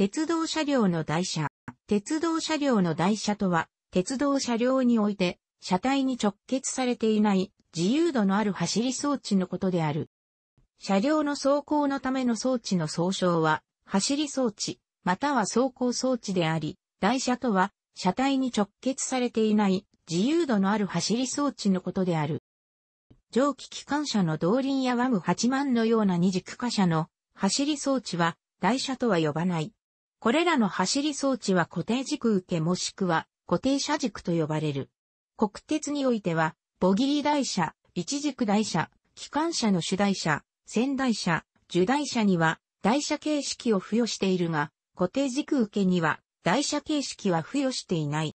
鉄道車両の台車。鉄道車両の台車とは、鉄道車両において、車体に直結されていない自由度のある走り装置のことである。車両の走行のための装置の総称は、走り装置、または走行装置であり、台車とは、車体に直結されていない自由度のある走り装置のことである。蒸気機関車の動輪やワム8万のような二軸貨車の走り装置は台車とは呼ばない。これらの走り装置は固定軸受けもしくは固定車軸と呼ばれる。国鉄においては、ボギー台車、一軸台車、機関車の主台車、仙台車、受台車には台車形式を付与しているが、固定軸受けには台車形式は付与していない。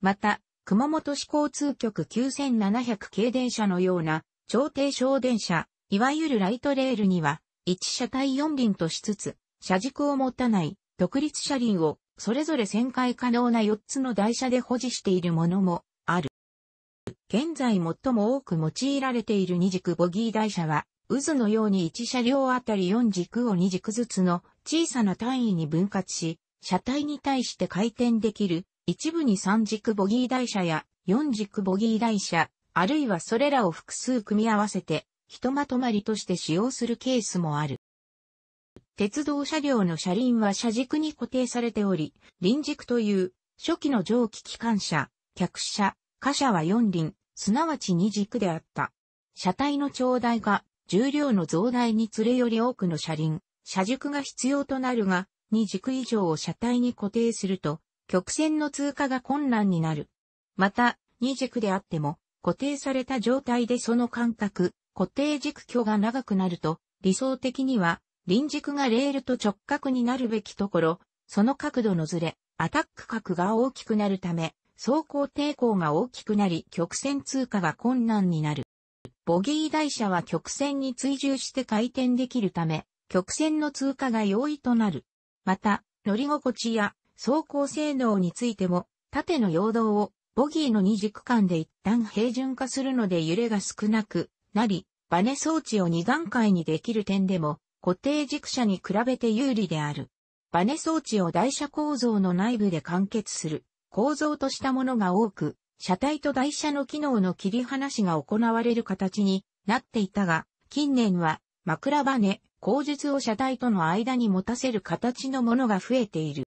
また、熊本市交通局9700系電車のような超低省電車、いわゆるライトレールには、1車体4輪としつつ、車軸を持たない独立車輪をそれぞれ旋回可能な4つの台車で保持しているものもある。現在最も多く用いられている二軸ボギー台車は、渦のように1車両あたり4軸を2軸ずつの小さな単位に分割し、車体に対して回転できる一部に3軸ボギー台車や4軸ボギー台車、あるいはそれらを複数組み合わせて、ひとまとまりとして使用するケースもある。鉄道車両の車輪は車軸に固定されており、輪軸という初期の蒸気機関車、客車、貨車は4輪、すなわち2軸であった。車体の長大が重量の増大に連れより多くの車輪、車軸が必要となるが、2軸以上を車体に固定すると、曲線の通過が困難になる。また、2軸であっても、固定された状態でその間隔、固定軸距が長くなると、理想的には輪軸がレールと直角になるべきところ、その角度のずれ、アタック角が大きくなるため、走行抵抗が大きくなり曲線通過が困難になる。ボギー台車は曲線に追従して回転できるため、曲線の通過が容易となる。また、乗り心地や走行性能についても、縦の陽動をボギーの二軸間で一旦平準化するので揺れが少なくなり、バネ装置を二段階にできる点でも、固定軸車に比べて有利である。バネ装置を台車構造の内部で完結する構造としたものが多く、車体と台車の機能の切り離しが行われる形になっていたが、近年は枕バネ、口述を車体との間に持たせる形のものが増えている。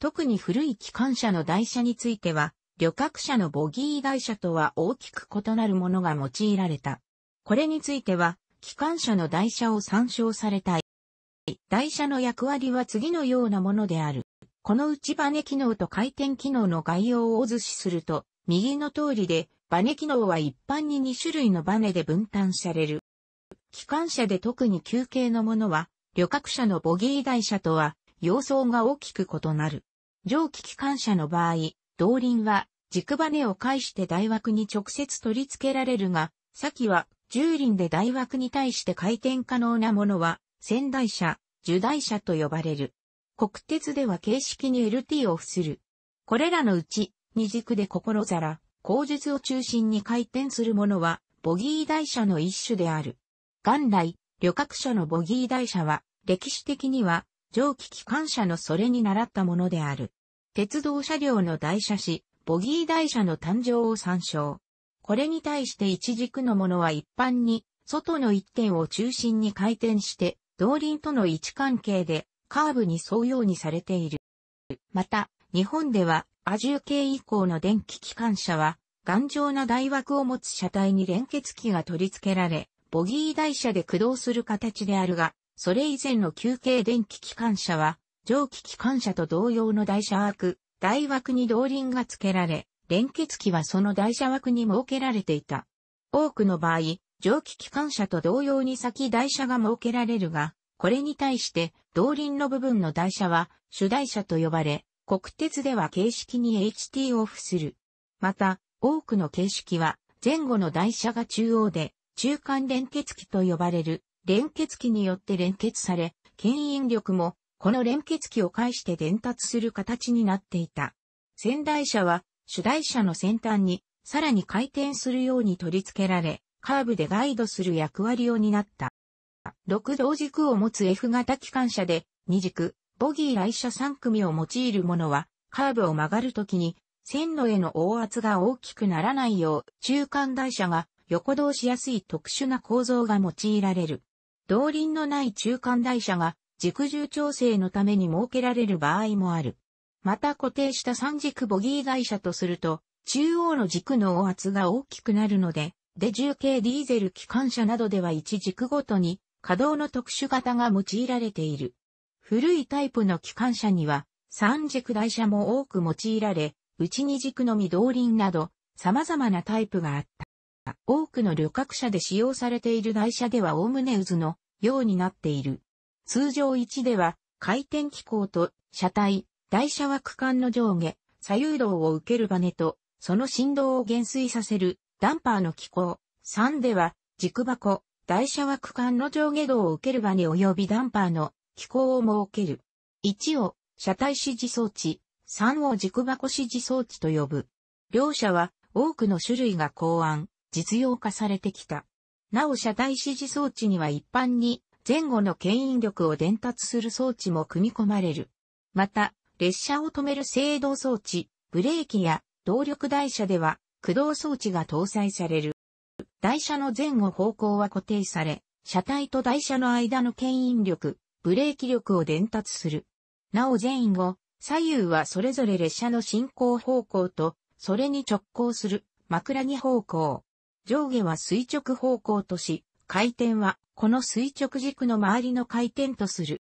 特に古い機関車の台車については、旅客車のボギー台車とは大きく異なるものが用いられた。これについては、機関車の台車を参照されたい。台車の役割は次のようなものである。このうちバネ機能と回転機能の概要をお図しすると、右の通りで、バネ機能は一般に2種類のバネで分担される。機関車で特に休憩のものは、旅客車のボギー台車とは、様相が大きく異なる。蒸気機関車の場合、動輪は軸バネを介して台枠に直接取り付けられるが、先は重輪で大枠に対して回転可能なものは、仙台車、受台車と呼ばれる。国鉄では形式に LT を付する。これらのうち、二軸で心皿、口述を中心に回転するものは、ボギー台車の一種である。元来、旅客車のボギー台車は、歴史的には、蒸気機関車のそれに倣ったものである。鉄道車両の台車し、ボギー台車の誕生を参照。これに対して一軸のものは一般に、外の一点を中心に回転して、動輪との位置関係でカーブに沿うようにされている。また、日本では、アジュ系以降の電気機関車は、頑丈な台枠を持つ車体に連結器が取り付けられ、ボギー台車で駆動する形であるが、それ以前の休憩電気機関車は、蒸気機関車と同様の台車枠、台枠に動輪が付けられ、連結機はその台車枠に設けられていた。多くの場合、蒸気機関車と同様に先台車が設けられるが、これに対して動輪の部分の台車は主台車と呼ばれ、国鉄では形式に HT オフする。また、多くの形式は前後の台車が中央で中間連結機と呼ばれる連結機によって連結され、牽引力もこの連結機を介して伝達する形になっていた。仙台車は主題車の先端にさらに回転するように取り付けられ、カーブでガイドする役割を担った。6同軸を持つ F 型機関車で、2軸、ボギー来車3組を用いるものは、カーブを曲がるときに、線路への応圧が大きくならないよう、中間台車が横動しやすい特殊な構造が用いられる。動輪のない中間台車が、軸重調整のために設けられる場合もある。また固定した三軸ボギー台車とすると、中央の軸の応圧が大きくなるので、で重系ディーゼル機関車などでは一軸ごとに稼働の特殊型が用いられている。古いタイプの機関車には、三軸台車も多く用いられ、内二軸のみ動輪など、様々なタイプがあった。多くの旅客車で使用されている台車ではおおむね渦のようになっている。通常1では、回転機構と車体、台車は区間の上下、左右動を受けるバネと、その振動を減衰させる、ダンパーの機構。3では、軸箱、台車は区間の上下動を受けるバネ及びダンパーの機構を設ける。1を、車体指示装置、3を軸箱指示装置と呼ぶ。両者は、多くの種類が考案、実用化されてきた。なお車体指示装置には一般に前後の牽引力を伝達する装置も組み込まれる。また、列車を止める制動装置、ブレーキや動力台車では駆動装置が搭載される。台車の前後方向は固定され、車体と台車の間の牽引力、ブレーキ力を伝達する。なお前後、左右はそれぞれ列車の進行方向と、それに直行する枕木方向。上下は垂直方向とし、回転はこの垂直軸の周りの回転とする。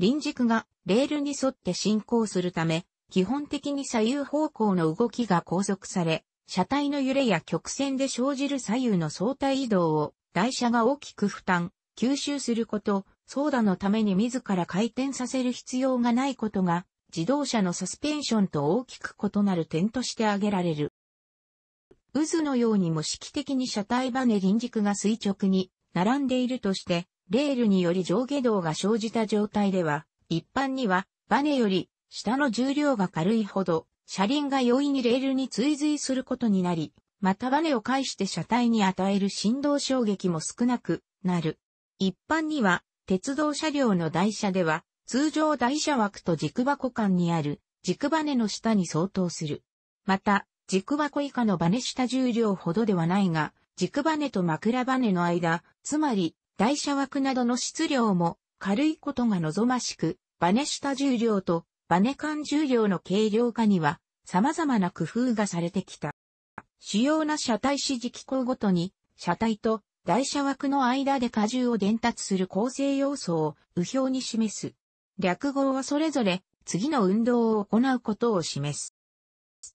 輪軸がレールに沿って進行するため、基本的に左右方向の動きが拘束され、車体の揺れや曲線で生じる左右の相対移動を台車が大きく負担、吸収すること、操舵のために自ら回転させる必要がないことが、自動車のサスペンションと大きく異なる点として挙げられる。渦のように模式的に車体バネ輪軸が垂直に並んでいるとして、レールにより上下動が生じた状態では、一般には、バネより下の重量が軽いほど、車輪が容易にレールに追随することになり、またバネを介して車体に与える振動衝撃も少なくなる。一般には、鉄道車両の台車では、通常台車枠と軸箱間にある軸バネの下に相当する。また、軸箱以下のバネ下重量ほどではないが、軸バネと枕バネの間、つまり台車枠などの質量も軽いことが望ましく、バネ下重量とバネ間重量の軽量化には様々な工夫がされてきた。主要な車体支持機構ごとに、車体と台車枠の間で荷重を伝達する構成要素を右表に示す。略号はそれぞれ次の運動を行うことを示す。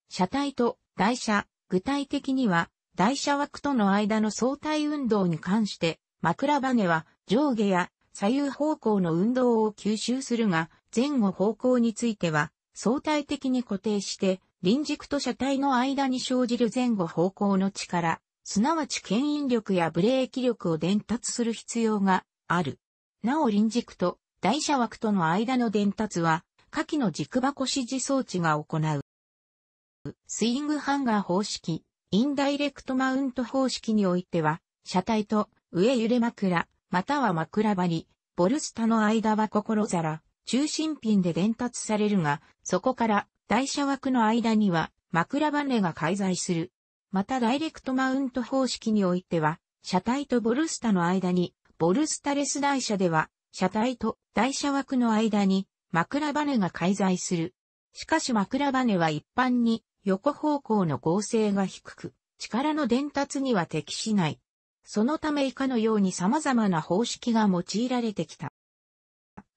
車体と台車、具体的には台車枠との間の相対運動に関して、枕バネは上下や左右方向の運動を吸収するが、前後方向については、相対的に固定して、輪軸と車体の間に生じる前後方向の力、すなわち牽引力やブレーキ力を伝達する必要がある。なお輪軸と台車枠との間の伝達は、下記の軸箱指示装置が行う。スイングハンガー方式、インダイレクトマウント方式においては、車体と上揺れ枕、または枕張り、ボルスタの間は心皿、中心ピンで伝達されるが、そこから台車枠の間には枕バネが介在する。またダイレクトマウント方式においては、車体とボルスタの間に、ボルスタレス台車では、車体と台車枠の間に枕バネが介在する。しかし枕バネは一般に横方向の合成が低く、力の伝達には適しない。そのため以下のように様々な方式が用いられてきた。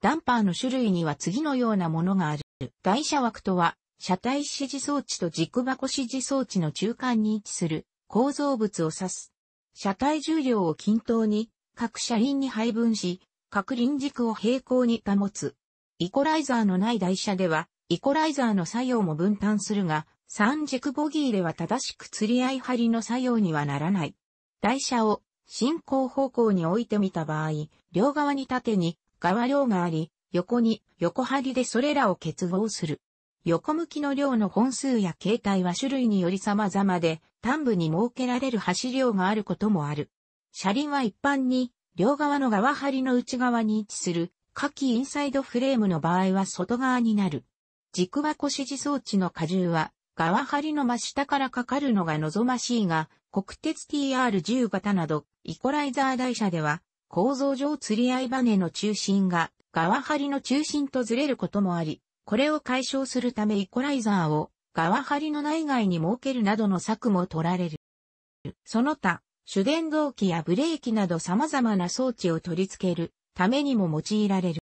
ダンパーの種類には次のようなものがある。台車枠とは、車体指示装置と軸箱指示装置の中間に位置する構造物を指す。車体重量を均等に各車輪に配分し、各輪軸を平行に保つ。イコライザーのない台車では、イコライザーの作用も分担するが、三軸ボギーでは正しく釣り合い張りの作用にはならない。台車を進行方向に置いてみた場合、両側に縦に側量があり、横に横張りでそれらを結合する。横向きの量の本数や形態は種類により様々で、端部に設けられる端量があることもある。車輪は一般に、両側の側張りの内側に位置する、下記インサイドフレームの場合は外側になる。軸箱支持装置の荷重は、側張りの真下からかかるのが望ましいが、国鉄 TR10 型など、イコライザー台車では、構造上釣り合いバネの中心が、側張りの中心とずれることもあり、これを解消するためイコライザーを、側張りの内外に設けるなどの策も取られる。その他、主電動機やブレーキなど様々な装置を取り付けるためにも用いられる。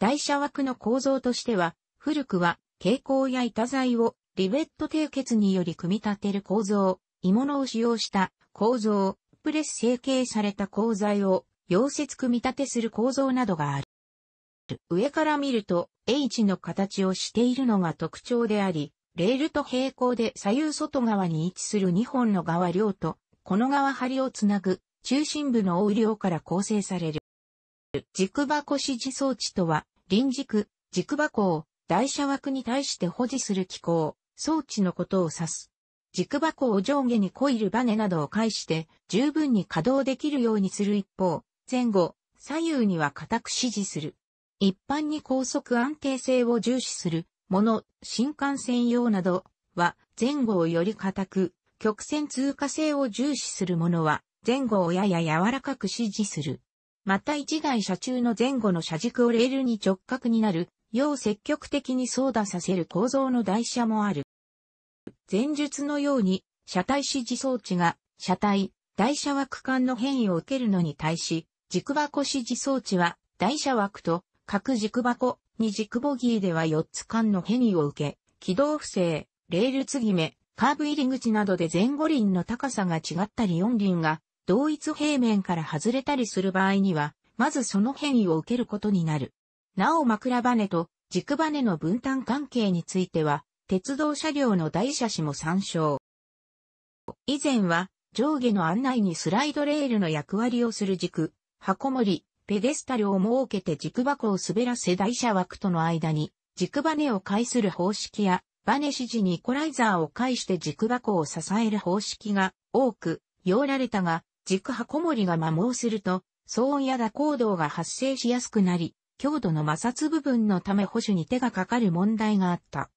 台車枠の構造としては、古くは蛍光や板材をリベット締結により組み立てる構造鋳物を使用した構造、プレス成形された鋼材を溶接組み立てする構造などがある。上から見ると H の形をしているのが特徴であり、レールと平行で左右外側に位置する2本の側両と、この側梁をつなぐ中心部の横梁から構成される。軸箱支持装置とは、輪軸、軸箱を台車枠に対して保持する機構、装置のことを指す。軸箱を上下にコイルバネなどを介して十分に稼働できるようにする一方、前後、左右には固く支持する。一般に高速安定性を重視するもの、新幹線用などは前後をより固く、曲線通過性を重視するものは前後をやや柔らかく支持する。また一台車中の前後の車軸をレールに直角になるよう積極的に操舵させる構造の台車もある。前述のように、車体指示装置が、車体、台車枠間の変異を受けるのに対し、軸箱指示装置は、台車枠と、各軸箱、に軸ボギーでは4つ間の変異を受け、軌道不正、レール継ぎ目、カーブ入り口などで前後輪の高さが違ったり4輪が同一平面から外れたりする場合には、まずその変異を受けることになる。なお枕バネと軸バネの分担関係については、鉄道車両の台車紙も参照。以前は、上下の案内にスライドレールの役割をする軸、箱盛り、ペデスタルを設けて軸箱を滑らせ台車枠との間に、軸バネを介する方式や、バネ指示にイコライザーを介して軸箱を支える方式が多く、用られたが、軸箱盛りが摩耗すると、騒音やだ。行動が発生しやすくなり、強度の摩擦部分のため保守に手がかかる問題があった。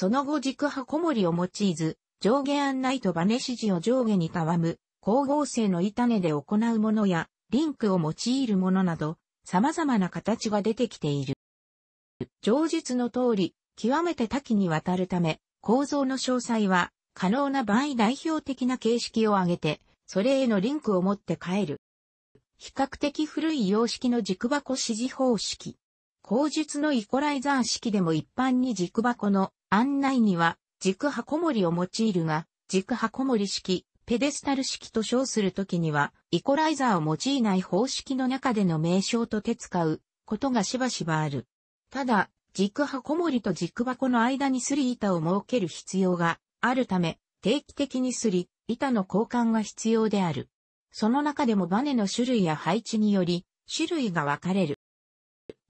その後軸箱盛りを用いず、上下案内とバネ指示を上下にたわむ、光合成の板根で行うものや、リンクを用いるものなど、様々な形が出てきている。上述の通り、極めて多岐にわたるため、構造の詳細は、可能な場合代表的な形式を挙げて、それへのリンクを持って変える。比較的古い様式の軸箱指示方式。口述のイコライザー式でも一般に軸箱の案内には軸箱盛を用いるが、軸箱盛式、ペデスタル式と称するときには、イコライザーを用いない方式の中での名称と手使うことがしばしばある。ただ、軸箱盛と軸箱の間にすり板を設ける必要があるため、定期的にすり、板の交換が必要である。その中でもバネの種類や配置により、種類が分かれる。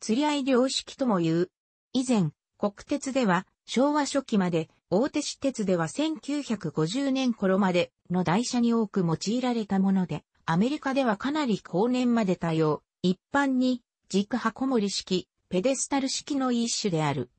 釣り合い良識とも言う。以前、国鉄では昭和初期まで、大手私鉄では1950年頃までの台車に多く用いられたもので、アメリカではかなり後年まで多用、一般に軸箱盛式、ペデスタル式の一種である。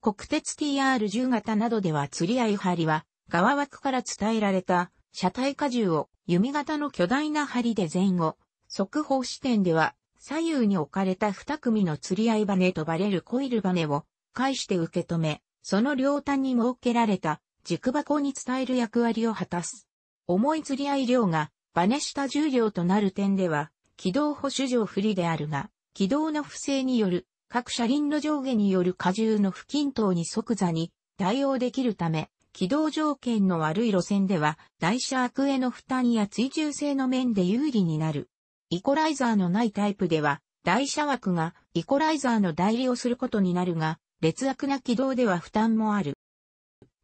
国鉄 TR10 型などでは釣り合い針は、側枠から伝えられた車体荷重を弓型の巨大な針で前後、速報視点では左右に置かれた二組の釣り合いバネとバレるコイルバネを介して受け止め、その両端に設けられた軸箱に伝える役割を果たす。重い釣り合い量がバネ下重量となる点では、軌道保守上不利であるが、軌道の不正による各車輪の上下による荷重の不均等に即座に対応できるため、軌道条件の悪い路線では、台車悪への負担や追従性の面で有利になる。イコライザーのないタイプでは、台車枠がイコライザーの代理をすることになるが、劣悪な軌道では負担もある。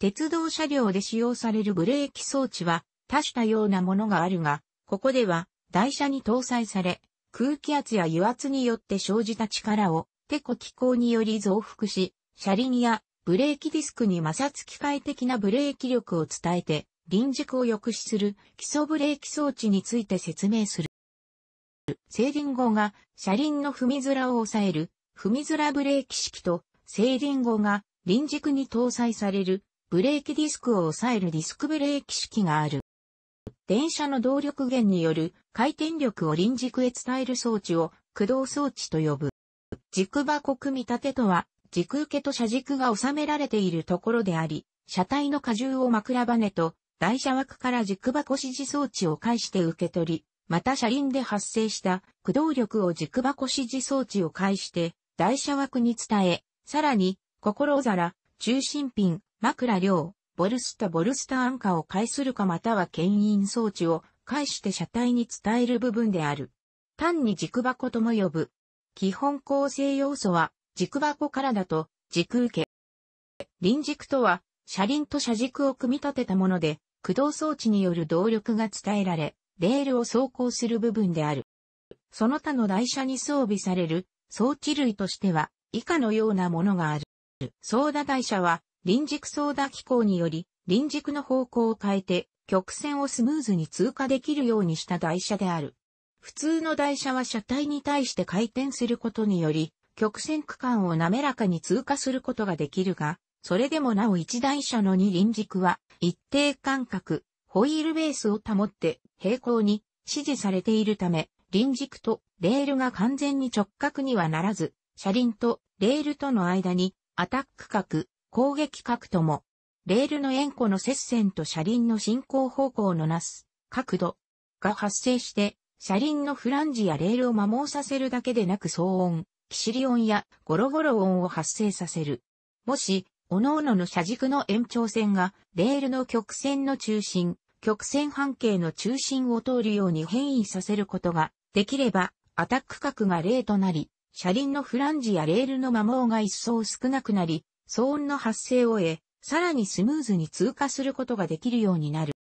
鉄道車両で使用されるブレーキ装置は多種多様なものがあるが、ここでは台車に搭載され、空気圧や油圧によって生じた力を、テコ機構により増幅し、車輪やブレーキディスクに摩擦機械的なブレーキ力を伝えて、臨軸を抑止する基礎ブレーキ装置について説明する。、セーリン号が車輪の踏み面を抑える踏み面ブレーキ式とセーリン号が輪軸に搭載されるブレーキディスクを抑えるディスクブレーキ式がある。電車の動力源による回転力を輪軸へ伝える装置を駆動装置と呼ぶ。軸箱組み立てとは、軸受けと車軸が収められているところであり、車体の荷重を枕跳ねと台車枠から軸箱支持装置を介して受け取り、また車輪で発生した駆動力を軸箱指示装置を介して台車枠に伝え、さらに、心皿、中心ピン、枕量、ボルスタボルスタ安価を介するかまたは牽引装置を介して車体に伝える部分である。単に軸箱とも呼ぶ。基本構成要素は軸箱からだと軸受け。輪軸とは車輪と車軸を組み立てたもので、駆動装置による動力が伝えられ、レールを走行する部分である。その他の台車に装備される装置類としては以下のようなものがある。ソーダ台車は輪軸ソーダ機構により輪軸の方向を変えて曲線をスムーズに通過できるようにした台車である。普通の台車は車体に対して回転することにより曲線区間を滑らかに通過することができるが、それでもなお一台車の二輪軸は一定間隔、ホイールベースを保って平行に指示されているため、輪軸とレールが完全に直角にはならず、車輪とレールとの間にアタック角、攻撃角とも、レールの円弧の接線と車輪の進行方向のなす角度が発生して、車輪のフランジやレールを摩耗させるだけでなく騒音、キシリ音やゴロゴロ音を発生させる。もし、各々の車軸の延長線が、レールの曲線の中心、曲線半径の中心を通るように変異させることができれば、アタック角が0となり、車輪のフランジやレールの摩耗が一層少なくなり、騒音の発生を得、さらにスムーズに通過することができるようになる。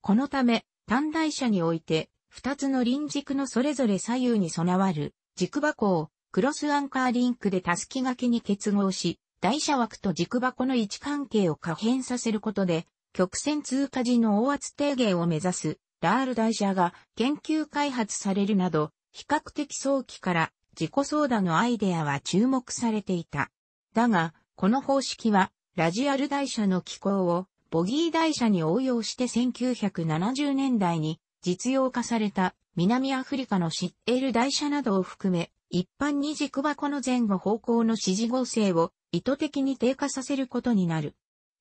このため、短大車において、二つの輪軸のそれぞれ左右に備わる軸箱をクロスアンカーリンクでたす掛けに結合し、台車枠と軸箱の位置関係を可変させることで、曲線通過時の大圧低減を目指す、ラール台車が研究開発されるなど、比較的早期から自己操舵のアイデアは注目されていた。だが、この方式は、ラジアル台車の機構をボギー台車に応用して1970年代に実用化された南アフリカのシッエル台車などを含め、一般に軸箱の前後方向の指示合成を意図的に低下させることになる。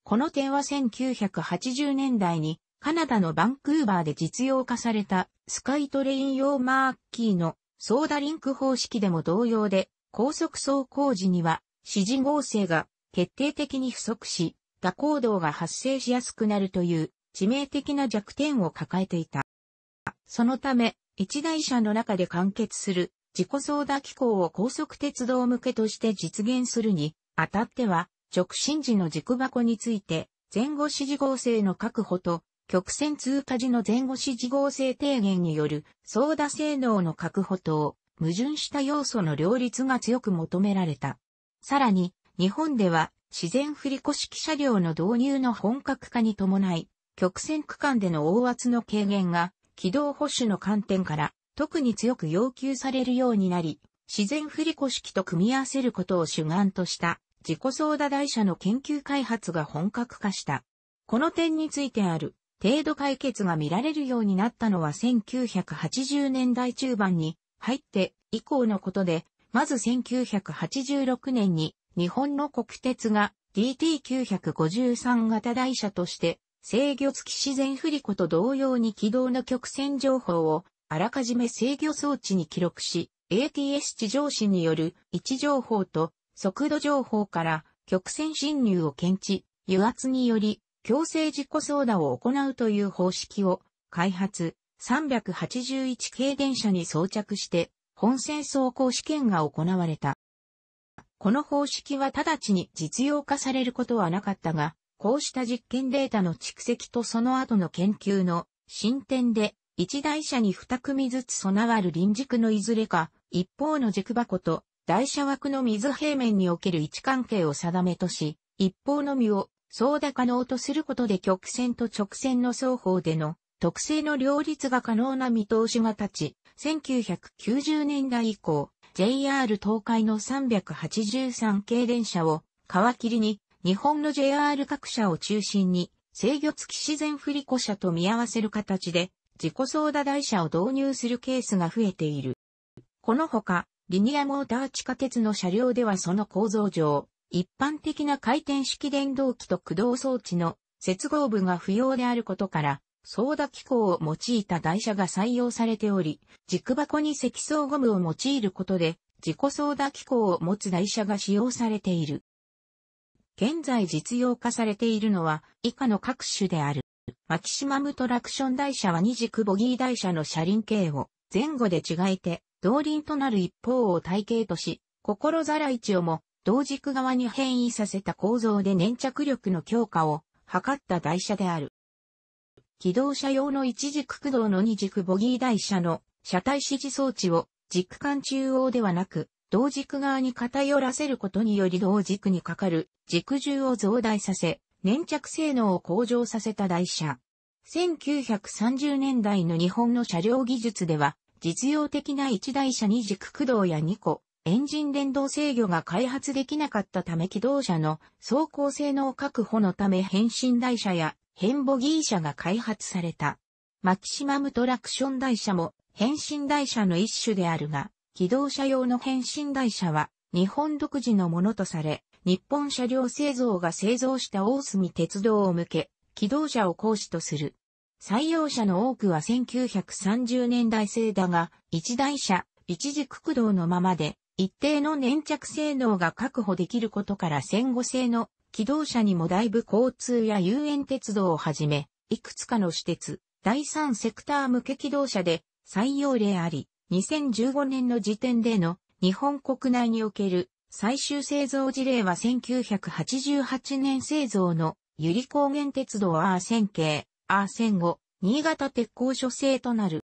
この点は1980年代にカナダのバンクーバーで実用化されたスカイトレイン用マーキーのソーダリンク方式でも同様で高速走行時には指示合成が決定的に不足し蛇行動が発生しやすくなるという致命的な弱点を抱えていた。そのため一台車の中で完結する自己操舵機構を高速鉄道向けとして実現するに当たっては、直進時の軸箱について、前後指示合成の確保と、曲線通過時の前後指示合成低減による操舵性能の確保と、矛盾した要素の両立が強く求められた。さらに、日本では自然振り子式車両の導入の本格化に伴い、曲線区間での大圧の軽減が、軌道保守の観点から特に強く要求されるようになり、自然振り子式と組み合わせることを主眼とした自己相打台車の研究開発が本格化した。この点についてある程度解決が見られるようになったのは1980年代中盤に入って以降のことで、まず1986年に日本の国鉄が DT953 型台車として制御付き自然振り子と同様に軌道の曲線情報をあらかじめ制御装置に記録し、ATS 地上視による位置情報と速度情報から曲線侵入を検知、油圧により強制事故操談を行うという方式を開発381系電車に装着して本線走行試験が行われた。この方式は直ちに実用化されることはなかったが、こうした実験データの蓄積とその後の研究の進展で、一台車に二組ずつ備わる時軸のいずれか、一方の軸箱と台車枠の水平面における位置関係を定めとし、一方のみを相打可能とすることで曲線と直線の双方での特性の両立が可能な見通しが立ち、1990年代以降、JR 東海の383系電車を皮切りに、日本の JR 各社を中心に制御付き自然振り子車と見合わせる形で、自己操打台車を導入するケースが増えている。このほか、リニアモーター地下鉄の車両ではその構造上、一般的な回転式電動機と駆動装置の接合部が不要であることから、ソーダ機構を用いた台車が採用されており、軸箱に積層ゴムを用いることで、自己ソーダ機構を持つ台車が使用されている。現在実用化されているのは以下の各種である。マキシマムトラクション台車は二軸ボギー台車の車輪形を前後で違えて同輪となる一方を体系とし、心ざら位置をも同軸側に変異させた構造で粘着力の強化を図った台車である。機動車用の一軸駆動の二軸ボギー台車の車体支持装置を軸間中央ではなく、同軸側に偏らせることにより同軸にかかる軸重を増大させ、粘着性能を向上させた台車。1930年代の日本の車両技術では、実用的な一台車二軸駆動や2個、エンジン連動制御が開発できなかったため機動車の走行性能確保のため変身台車や変ボギー車が開発された。マキシマムトラクション台車も変身台車の一種であるが、機動車用の変身台車は日本独自のものとされ、日本車両製造が製造した大隅鉄道を向け、機動車を講師とする。採用者の多くは1930年代製だが、一台車、一軸駆動のままで、一定の粘着性能が確保できることから戦後製の機動車にもだいぶ交通や遊園鉄道をはじめ、いくつかの私鉄、第三セクター向け機動車で採用例あり、2015年の時点での日本国内における最終製造事例は1988年製造の百合高原鉄道 R1000 系、あ戦後、新潟鉄工所製となる。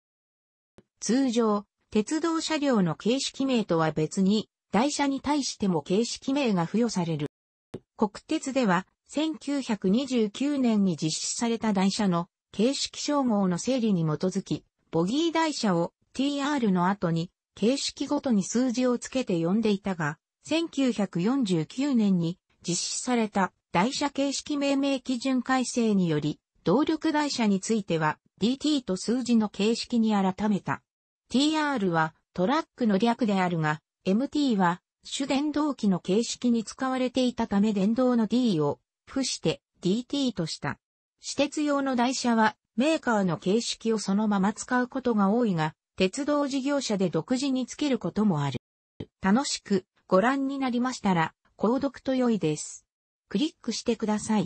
通常、鉄道車両の形式名とは別に、台車に対しても形式名が付与される。国鉄では、1929年に実施された台車の形式称号の整理に基づき、ボギー台車を TR の後に形式ごとに数字をつけて呼んでいたが、1949年に実施された台車形式命名基準改正により、動力台車については DT と数字の形式に改めた。TR はトラックの略であるが、MT は主電動機の形式に使われていたため電動の D を付して DT とした。私鉄用の台車はメーカーの形式をそのまま使うことが多いが、鉄道事業者で独自につけることもある。楽しくご覧になりましたら、購読と良いです。クリックしてください。